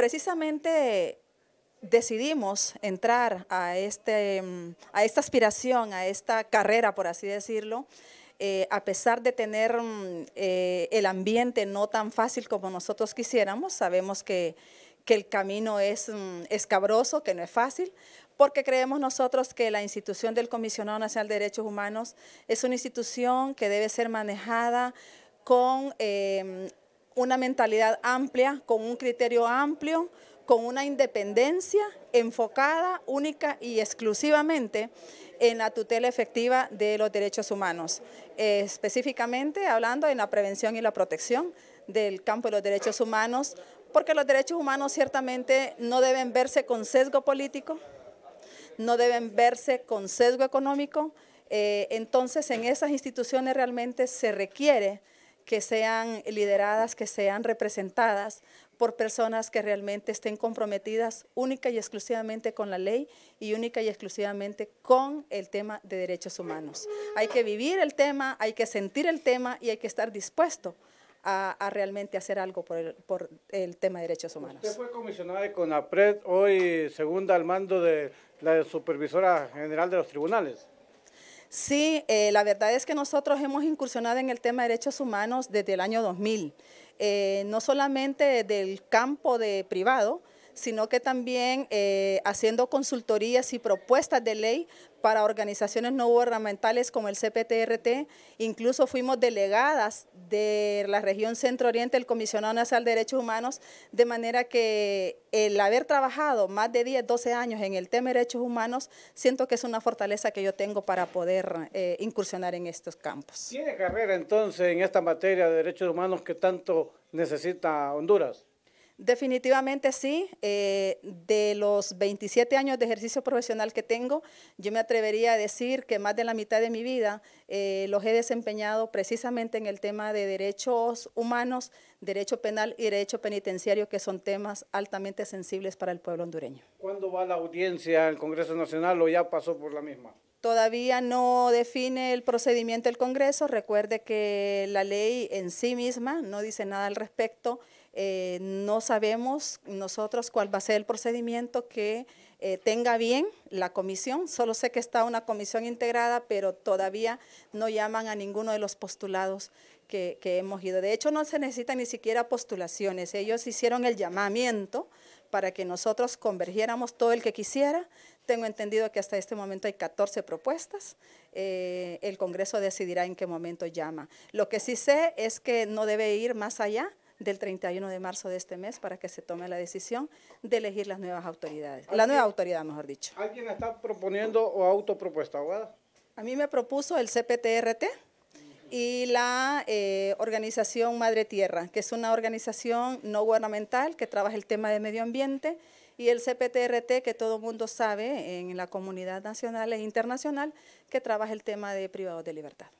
precisamente decidimos entrar a, este, mm, a esta aspiración, a esta carrera, por así decirlo, eh, a pesar de tener mm, eh, el ambiente no tan fácil como nosotros quisiéramos, sabemos que, el camino es mm, escabroso, que no es fácil, porque creemos nosotros que la institución del Comisionado Nacional de Derechos Humanos es una institución que debe ser manejada con eh, una mentalidad amplia, con un criterio amplio, con una independencia enfocada única y exclusivamente en la tutela efectiva de los derechos humanos, específicamente hablando en la prevención y la protección del campo de los derechos humanos, porque los derechos humanos ciertamente no deben verse con sesgo político, no deben verse con sesgo económico, eh, entonces en esas instituciones realmente se requiere que sean lideradas, que sean representadas por personas que realmente estén comprometidas única y exclusivamente con la ley y única y exclusivamente con el tema de derechos humanos. Hay que vivir el tema, hay que sentir el tema y hay que estar dispuesto a, realmente hacer algo por el, tema de derechos humanos. Usted fue comisionada de CONAPRED, hoy segunda al mando de la supervisora general de los tribunales. Sí, eh, la verdad es que nosotros hemos incursionado en el tema de derechos humanos desde el año 2000, eh, no solamente del campo de privado, sino que también eh, haciendo consultorías y propuestas de ley para organizaciones no gubernamentales como el CPTRT. Incluso fuimos delegadas de la región centro-oriente el Comisionado Nacional de Derechos Humanos, de manera que el haber trabajado más de 10, 12 años en el tema de derechos humanos, siento que es una fortaleza que yo tengo para poder eh, incursionar en estos campos. ¿Tiene carrera entonces en esta materia de derechos humanos que tanto necesita Honduras? Definitivamente sí. Eh, de los 27 años de ejercicio profesional que tengo, yo me atrevería a decir que más de la mitad de mi vida eh, los he desempeñado precisamente en el tema de derechos humanos, derecho penal y derecho penitenciario, que son temas altamente sensibles para el pueblo hondureño. ¿Cuándo va la audiencia al Congreso Nacional o ya pasó por la misma? Todavía no define el procedimiento del Congreso. Recuerde que la ley en sí misma no dice nada al respecto. Eh, no sabemos nosotros cuál va a ser el procedimiento que eh, tenga bien la comisión. Solo sé que está una comisión integrada, pero todavía no llaman a ninguno de los postulados que, hemos ido. De hecho, no se necesitan ni siquiera postulaciones. Ellos hicieron el llamamiento para que nosotros convergiéramos todo el que quisiera. Tengo entendido que hasta este momento hay 14 propuestas. Eh, el Congreso decidirá en qué momento llama. Lo que sí sé es que no debe ir más allá del 31 de marzo de este mes para que se tome la decisión de elegir las nuevas autoridades, la nueva autoridad, mejor dicho. ¿Alguien está proponiendo o autopropuesta, abogada? A mí me propuso el CPTRT, y la eh, organización Madre Tierra, que es una organización no gubernamental que trabaja el tema de medio ambiente, y el CPTRT, que todo el mundo sabe en la comunidad nacional e internacional, que trabaja el tema de privados de libertad.